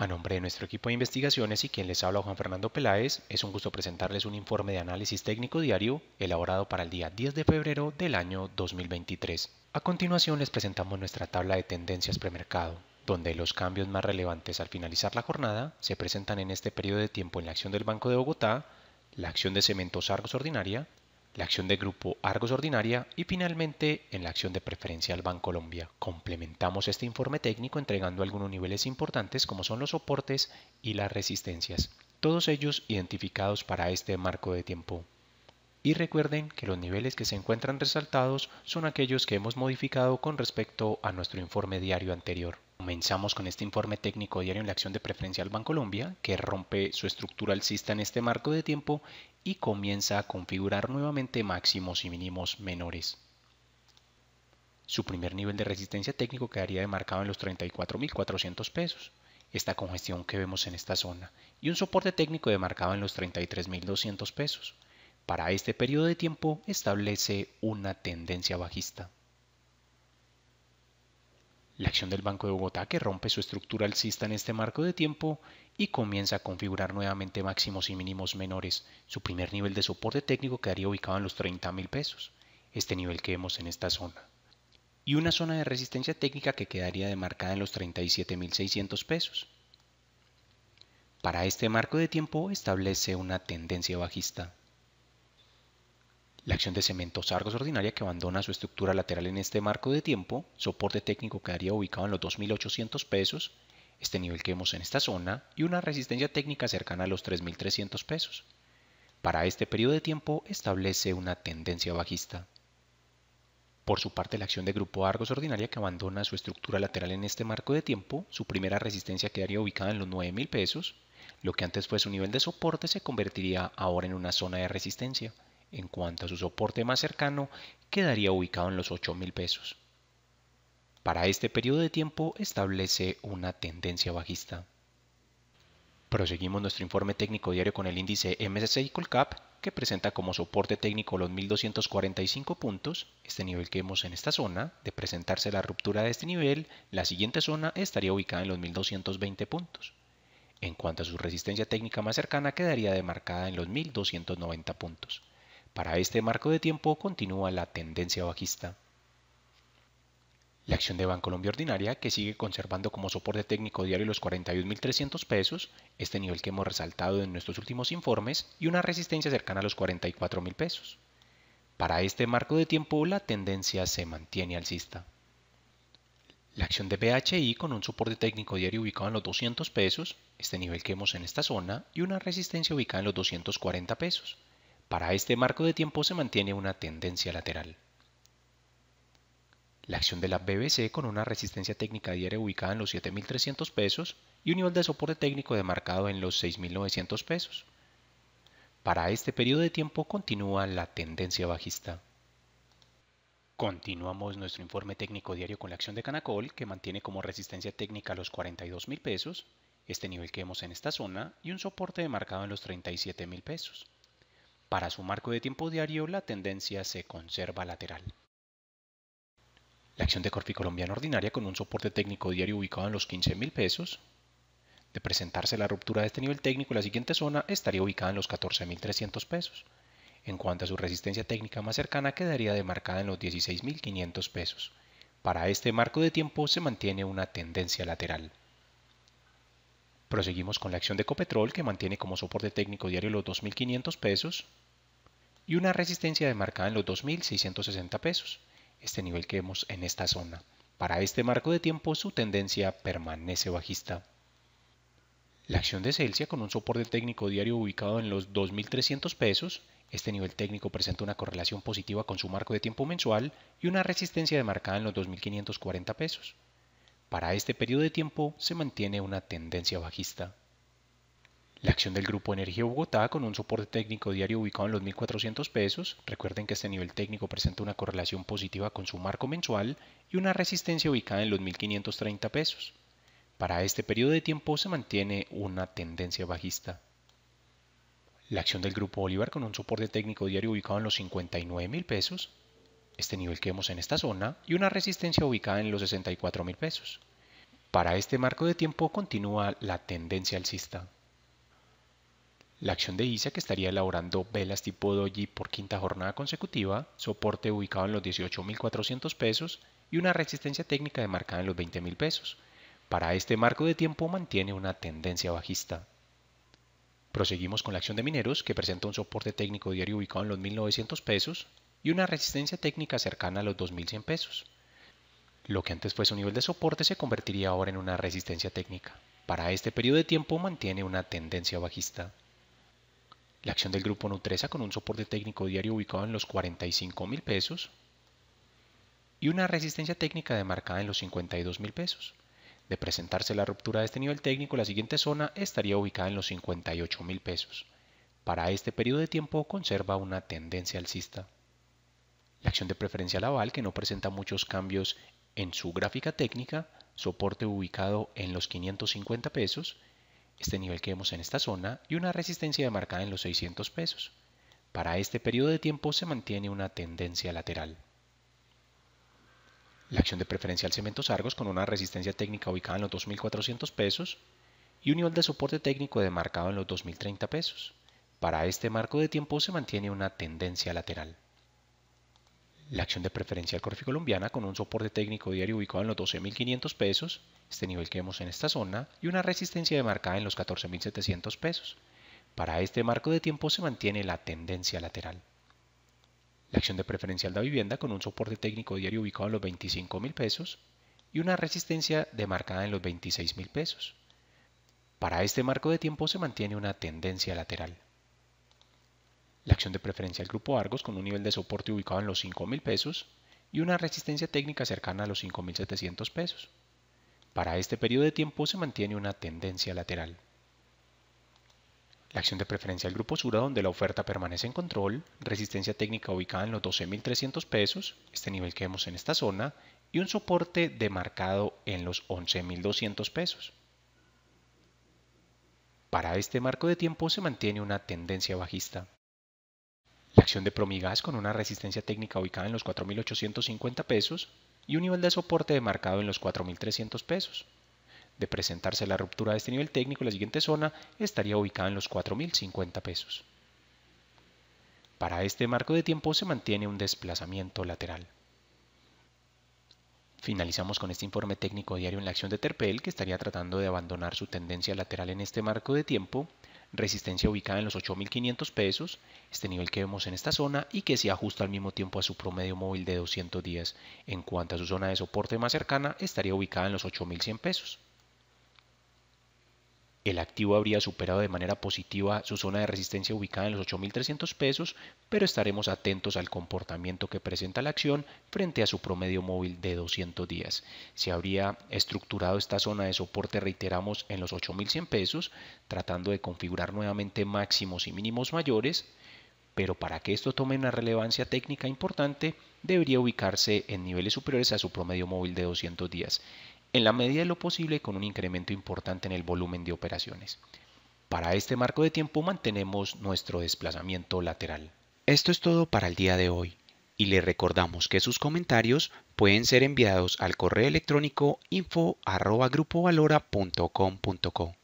A nombre de nuestro equipo de investigaciones y quien les habla Juan Fernando Peláez, es un gusto presentarles un informe de análisis técnico diario elaborado para el día 10 de febrero del año 2023. A continuación les presentamos nuestra tabla de tendencias premercado, donde los cambios más relevantes al finalizar la jornada se presentan en este periodo de tiempo en la acción del Banco de Bogotá, la acción de Cementos Argos Ordinaria, la acción de grupo Argos Ordinaria y finalmente en la acción de preferencial Colombia Complementamos este informe técnico entregando algunos niveles importantes como son los soportes y las resistencias, todos ellos identificados para este marco de tiempo. Y recuerden que los niveles que se encuentran resaltados son aquellos que hemos modificado con respecto a nuestro informe diario anterior. Comenzamos con este informe técnico diario en la acción de preferencial Bancolombia, que rompe su estructura alcista en este marco de tiempo y comienza a configurar nuevamente máximos y mínimos menores. Su primer nivel de resistencia técnico quedaría demarcado en los 34.400 pesos, esta congestión que vemos en esta zona, y un soporte técnico demarcado en los 33.200 pesos. Para este periodo de tiempo establece una tendencia bajista. La acción del Banco de Bogotá que rompe su estructura alcista en este marco de tiempo y comienza a configurar nuevamente máximos y mínimos menores. Su primer nivel de soporte técnico quedaría ubicado en los $30,000, mil pesos, este nivel que vemos en esta zona. Y una zona de resistencia técnica que quedaría demarcada en los $37,600. pesos. Para este marco de tiempo establece una tendencia bajista. La acción de cementos Argos ordinaria que abandona su estructura lateral en este marco de tiempo, soporte técnico quedaría ubicado en los 2.800 pesos, este nivel que vemos en esta zona, y una resistencia técnica cercana a los 3.300 pesos. Para este periodo de tiempo establece una tendencia bajista. Por su parte, la acción de grupo Argos ordinaria que abandona su estructura lateral en este marco de tiempo, su primera resistencia quedaría ubicada en los 9.000 pesos, lo que antes fue su nivel de soporte se convertiría ahora en una zona de resistencia. En cuanto a su soporte más cercano, quedaría ubicado en los 8,000 pesos. Para este periodo de tiempo establece una tendencia bajista. Proseguimos nuestro informe técnico diario con el índice MSCI Colcap, que presenta como soporte técnico los 1245 puntos, este nivel que vemos en esta zona, de presentarse la ruptura de este nivel, la siguiente zona estaría ubicada en los 1220 puntos. En cuanto a su resistencia técnica más cercana, quedaría demarcada en los 1290 puntos. Para este marco de tiempo continúa la tendencia bajista. La acción de Bancolombia Ordinaria, que sigue conservando como soporte técnico diario los 41.300 pesos, este nivel que hemos resaltado en nuestros últimos informes, y una resistencia cercana a los 44.000 pesos. Para este marco de tiempo, la tendencia se mantiene alcista. La acción de BHI con un soporte técnico diario ubicado en los 200 pesos, este nivel que vemos en esta zona, y una resistencia ubicada en los 240 pesos. Para este marco de tiempo se mantiene una tendencia lateral. La acción de la BBC con una resistencia técnica diaria ubicada en los 7.300 pesos y un nivel de soporte técnico demarcado en los 6.900 pesos. Para este periodo de tiempo continúa la tendencia bajista. Continuamos nuestro informe técnico diario con la acción de Canacol, que mantiene como resistencia técnica los 42,000 pesos, este nivel que vemos en esta zona, y un soporte demarcado en los 37,000 pesos. Para su marco de tiempo diario, la tendencia se conserva lateral. La acción de Corfi Colombiana Ordinaria con un soporte técnico diario ubicado en los 15,000 pesos. De presentarse la ruptura de este nivel técnico, la siguiente zona estaría ubicada en los 14,300 pesos. En cuanto a su resistencia técnica más cercana, quedaría demarcada en los 16,500 pesos. Para este marco de tiempo se mantiene una tendencia lateral. Proseguimos con la acción de Copetrol que mantiene como soporte técnico diario los 2.500 pesos y una resistencia demarcada en los 2.660 pesos, este nivel que vemos en esta zona. Para este marco de tiempo su tendencia permanece bajista. La acción de Celsius con un soporte técnico diario ubicado en los 2.300 pesos, este nivel técnico presenta una correlación positiva con su marco de tiempo mensual y una resistencia demarcada en los 2.540 pesos. Para este periodo de tiempo se mantiene una tendencia bajista. La acción del Grupo Energía Bogotá con un soporte técnico diario ubicado en los 1.400 pesos. Recuerden que este nivel técnico presenta una correlación positiva con su marco mensual y una resistencia ubicada en los 1.530 pesos. Para este periodo de tiempo se mantiene una tendencia bajista. La acción del Grupo Bolívar con un soporte técnico diario ubicado en los 59.000 pesos, este nivel que vemos en esta zona, y una resistencia ubicada en los 64.000 pesos. Para este marco de tiempo continúa la tendencia alcista. La acción de ISA que estaría elaborando velas tipo doji por quinta jornada consecutiva, soporte ubicado en los 18.400 pesos y una resistencia técnica demarcada en los 20.000 pesos. Para este marco de tiempo mantiene una tendencia bajista. Proseguimos con la acción de mineros que presenta un soporte técnico diario ubicado en los 1.900 pesos y una resistencia técnica cercana a los 2.100 pesos. Lo que antes fue su nivel de soporte se convertiría ahora en una resistencia técnica. Para este periodo de tiempo mantiene una tendencia bajista. La acción del grupo Nutresa con un soporte técnico diario ubicado en los 45 mil pesos y una resistencia técnica demarcada en los 52 mil pesos. De presentarse la ruptura de este nivel técnico, la siguiente zona estaría ubicada en los 58 mil pesos. Para este periodo de tiempo conserva una tendencia alcista. La acción de preferencia Laval que no presenta muchos cambios en su gráfica técnica, soporte ubicado en los 550 pesos este nivel que vemos en esta zona, y una resistencia demarcada en los 600 pesos. Para este periodo de tiempo se mantiene una tendencia lateral. La acción de al cemento Argos con una resistencia técnica ubicada en los 2.400 pesos y un nivel de soporte técnico demarcado en los 2.030 pesos. Para este marco de tiempo se mantiene una tendencia lateral la acción de preferencial Corfi Colombiana con un soporte técnico diario ubicado en los 12.500 pesos, este nivel que vemos en esta zona, y una resistencia demarcada en los 14.700 pesos. Para este marco de tiempo se mantiene la tendencia lateral. La acción de preferencial de vivienda con un soporte técnico diario ubicado en los 25.000 pesos y una resistencia demarcada en los 26.000 pesos. Para este marco de tiempo se mantiene una tendencia lateral la acción de preferencia del grupo Argos con un nivel de soporte ubicado en los 5.000 pesos y una resistencia técnica cercana a los 5.700 pesos. Para este periodo de tiempo se mantiene una tendencia lateral. La acción de preferencia del grupo Sura donde la oferta permanece en control, resistencia técnica ubicada en los 12.300 pesos, este nivel que vemos en esta zona, y un soporte demarcado en los 11.200 pesos. Para este marco de tiempo se mantiene una tendencia bajista. La acción de Promigas con una resistencia técnica ubicada en los 4.850 pesos y un nivel de soporte demarcado en los 4.300 pesos. De presentarse la ruptura de este nivel técnico, la siguiente zona estaría ubicada en los 4.050 pesos. Para este marco de tiempo se mantiene un desplazamiento lateral. Finalizamos con este informe técnico diario en la acción de Terpel que estaría tratando de abandonar su tendencia lateral en este marco de tiempo resistencia ubicada en los 8.500 pesos, este nivel que vemos en esta zona y que se ajusta al mismo tiempo a su promedio móvil de 210. En cuanto a su zona de soporte más cercana, estaría ubicada en los 8.100 pesos el activo habría superado de manera positiva su zona de resistencia ubicada en los 8.300 pesos, pero estaremos atentos al comportamiento que presenta la acción frente a su promedio móvil de 200 días. Se habría estructurado esta zona de soporte, reiteramos, en los 8.100 pesos, tratando de configurar nuevamente máximos y mínimos mayores, pero para que esto tome una relevancia técnica importante, debería ubicarse en niveles superiores a su promedio móvil de 200 días en la medida de lo posible con un incremento importante en el volumen de operaciones. Para este marco de tiempo mantenemos nuestro desplazamiento lateral. Esto es todo para el día de hoy y le recordamos que sus comentarios pueden ser enviados al correo electrónico info@grupovalora.com.co.